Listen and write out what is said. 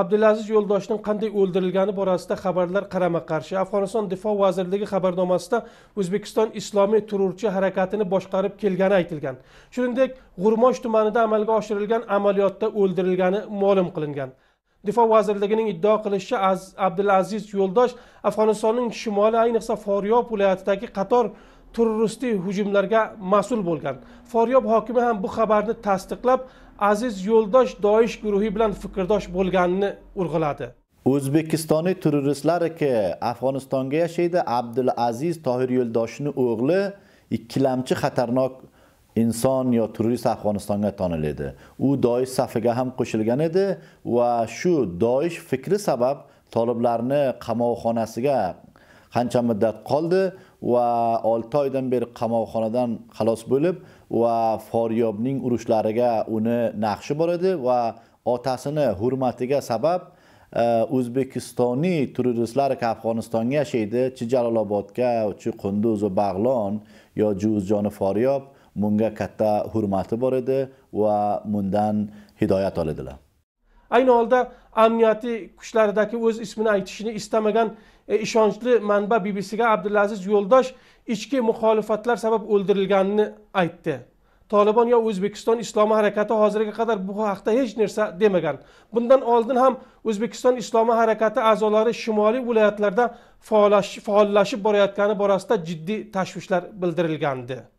abdulaziz yo'ldoshning qanday o'ldirilgani borasida xabarlar qarama qarshi afg'oniston difo vazirligi xabarnomasida o'zbekiston islomiy terrorchi harakatini boshqarib kelgani aytilgan shuningdek g'urmosh tumanida amalga oshirilgan amaliyotda o'ldirilgani ma'lum qilingan difo vazirligining iddao qilishicha abdulaziz yo'ldosh afg'onistonning shimoli ayniqsa foryob viloyatidagi qator terroristik hujumlarga mas'ul bo'lgan foryob hokimi ham bu xabarni tasdiqlab aziz yo'ldosh doish guruhi bilan fikrdosh bo'lganini urg'iladi o'zbekistonlik turistlar aka afg'onistonga yashaydi abdulaziz tohir yo'ldoshni o'g'li ikkilamchi xatarnok inson yo turist afg'onistonga toniladi u doish safiga ham qo'shilgan edi va shu doish fikri sabab toliblarni qamoqxonasiga qancha muddat qoldi va 6 oydan beri qamoqxonadan xalos bo'lib va Foryobning urushlariga uni naqshi bor edi va otasini hurmatiga sabab e, o'zbekistoniy turistlar Afg'onistonga yashaydi, chi Jalolobodga, chi Qunduz va Bag'lon yo juvuzjoni Foryob bunga katta hurmati bor edi va bundan hidoyat oladilar. ayni holda amniyati kuchlaridagi o'z ismini aytishini istamagan e, ishonchli manba bbcga abdulaziz yo'ldosh ichki muxolifatlar sabab o'ldirilganini aytdi tolibon yo o'zbekiston islomi harakati hozirga qadar bu haqda hech narsa demagan bundan oldin ham o'zbekiston islomi harakati a'zolari shimoliy viloyatlarda faollashib borayotgani borasida jiddiy tashvishlar bildirilgandi